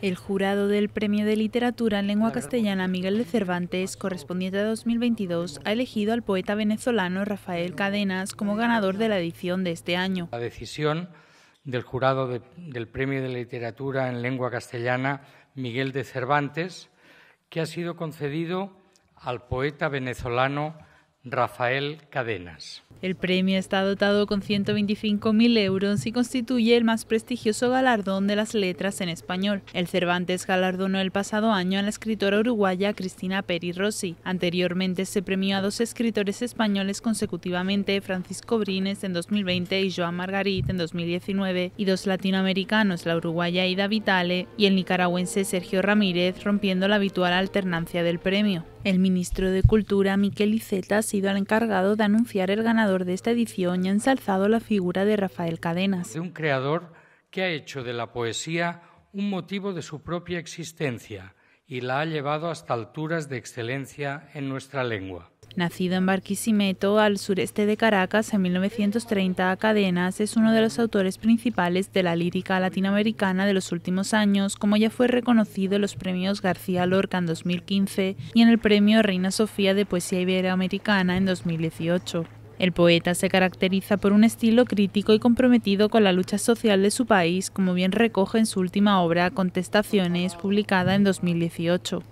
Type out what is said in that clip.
El jurado del Premio de Literatura en Lengua Castellana Miguel de Cervantes, correspondiente a 2022, ha elegido al poeta venezolano Rafael Cadenas como ganador de la edición de este año. La decisión del jurado del Premio de Literatura en Lengua Castellana Miguel de Cervantes, que ha sido concedido al poeta venezolano Rafael Cadenas. El premio está dotado con 125.000 euros y constituye el más prestigioso galardón de las letras en español. El Cervantes galardonó el pasado año a la escritora uruguaya Cristina Peri Rossi. Anteriormente se premió a dos escritores españoles consecutivamente, Francisco Brines en 2020 y Joan Margarit en 2019, y dos latinoamericanos, la uruguaya Ida Vitale y el nicaragüense Sergio Ramírez, rompiendo la habitual alternancia del premio. El ministro de Cultura, Miquel Iceta, ha sido el encargado de anunciar el ganador de esta edición y ha ensalzado la figura de Rafael Cadenas. De un creador que ha hecho de la poesía un motivo de su propia existencia y la ha llevado hasta alturas de excelencia en nuestra lengua. Nacido en Barquisimeto, al sureste de Caracas, en 1930, Cadenas es uno de los autores principales de la lírica latinoamericana de los últimos años, como ya fue reconocido en los premios García Lorca en 2015 y en el premio Reina Sofía de Poesía Iberoamericana en 2018. El poeta se caracteriza por un estilo crítico y comprometido con la lucha social de su país, como bien recoge en su última obra Contestaciones, publicada en 2018.